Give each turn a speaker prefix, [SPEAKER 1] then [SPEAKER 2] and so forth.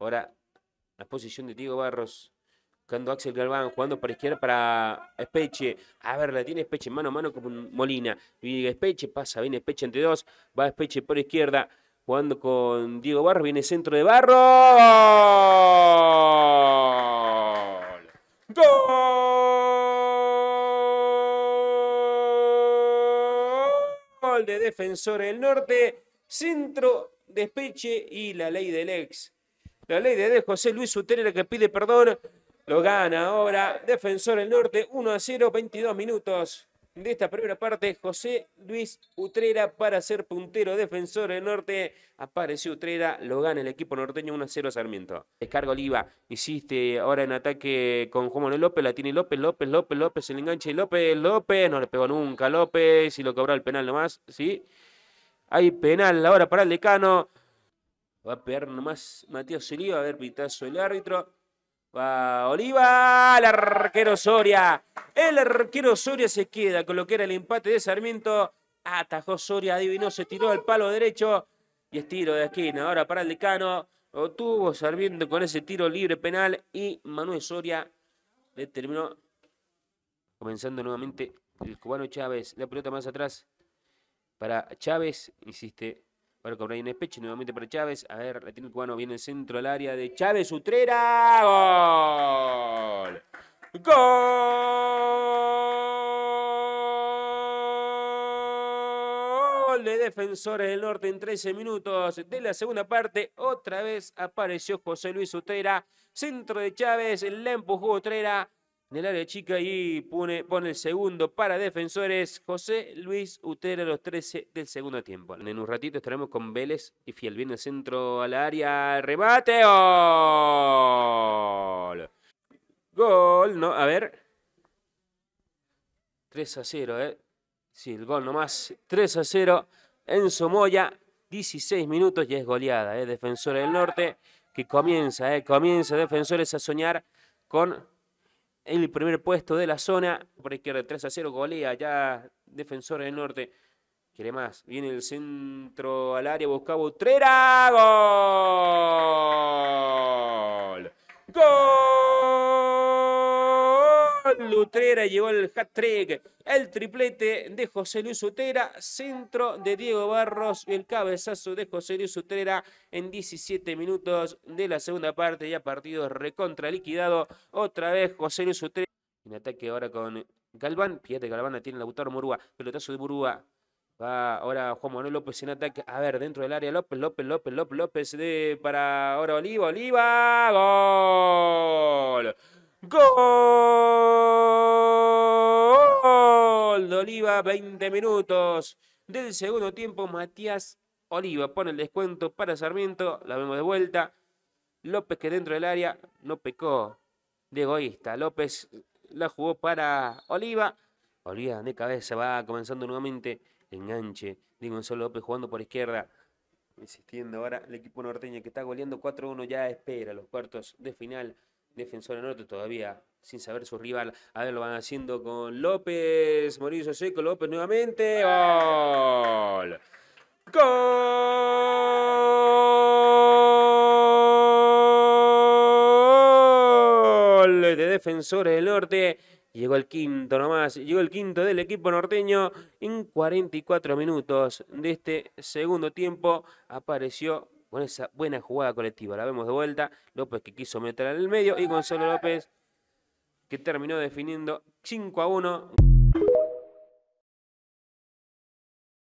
[SPEAKER 1] Ahora, la posición de Diego Barros. Buscando Axel Galván, jugando por izquierda para Espeche. A ver, la tiene Espeche mano a mano con Molina. Viene Espeche, pasa, viene Espeche entre dos. Va Espeche por izquierda. Jugando con Diego Barros, viene centro de Barros. ¡Gol! ¡Gol! de Defensor del Norte. Centro de Espeche y la ley del ex. La ley de José Luis Utrera que pide perdón lo gana ahora. Defensor del Norte, 1 a 0, 22 minutos de esta primera parte. José Luis Utrera para ser puntero. Defensor del Norte, apareció Utrera, lo gana el equipo norteño 1 a 0 Sarmiento. Descarga Oliva, hiciste ahora en ataque con Juan Manuel López, la tiene López, López, López, López, el enganche López, López, no le pegó nunca López y lo cobró el penal nomás, ¿sí? Hay penal ahora para el decano. Va a pegar nomás Matías Oliva, a ver pitazo el árbitro. Va Oliva, el arquero Soria. El arquero Soria se queda con lo que era el empate de Sarmiento. Atajó Soria, adivinó, se tiró al palo derecho. Y es tiro de esquina. Ahora para el decano. obtuvo tuvo Sarmiento con ese tiro libre penal. Y Manuel Soria le terminó comenzando nuevamente el cubano Chávez. La pelota más atrás para Chávez. Insiste para cobra en Espeche nuevamente para Chávez. A ver, la el cubano. Viene el centro al área de Chávez. Utrera. ¡Gol! ¡Gol! De Defensores del Norte en 13 minutos de la segunda parte. Otra vez apareció José Luis Utrera. Centro de Chávez. El empujó Utrera en el área chica y pone, pone el segundo para defensores José Luis Utera los 13 del segundo tiempo. En un ratito estaremos con Vélez y Fiel. Viene el centro al área. ¡Remate! ¡Gol! Gol, no, a ver. 3 a 0, ¿eh? Sí, el gol nomás. 3 a 0 en Somoya. 16 minutos y es goleada, ¿eh? Defensores del Norte que comienza, ¿eh? Comienza Defensores a soñar con el primer puesto de la zona. Por izquierda 3 a 0 golea ya Defensor del Norte. Quiere más. Viene el centro al área. Buscaba Utrera. ¡Gol! llevó llegó el hat-trick, el triplete de José Luis Utera, centro de Diego Barros, el cabezazo de José Luis Utera en 17 minutos de la segunda parte, ya partido recontra liquidado, otra vez José Luis Utera, en ataque ahora con Galván, fíjate Galván la tiene Morúa, Murúa, pelotazo de Murúa, Va ahora Juan Manuel López en ataque. A ver, dentro del área López, López, López, López, López de para ahora Oliva, Oliva. Gol. ¡Gol! De Oliva, 20 minutos del segundo tiempo. Matías Oliva pone el descuento para Sarmiento. La vemos de vuelta. López, que dentro del área no pecó de egoísta. López la jugó para Oliva. Oliva de cabeza va comenzando nuevamente. Enganche de Gonzalo López jugando por izquierda. Insistiendo ahora el equipo norteño que está goleando 4-1. Ya espera los cuartos de final. Defensor del Norte todavía sin saber su rival. A ver, lo van haciendo con López, Mauricio Seco, López nuevamente. ¡Gol! ¡Gol! De Defensores del Norte. Llegó el quinto nomás, llegó el quinto del equipo norteño. En 44 minutos de este segundo tiempo apareció con esa buena jugada colectiva. La vemos de vuelta. López que quiso meter en el medio y Gonzalo López que terminó definiendo 5 a 1.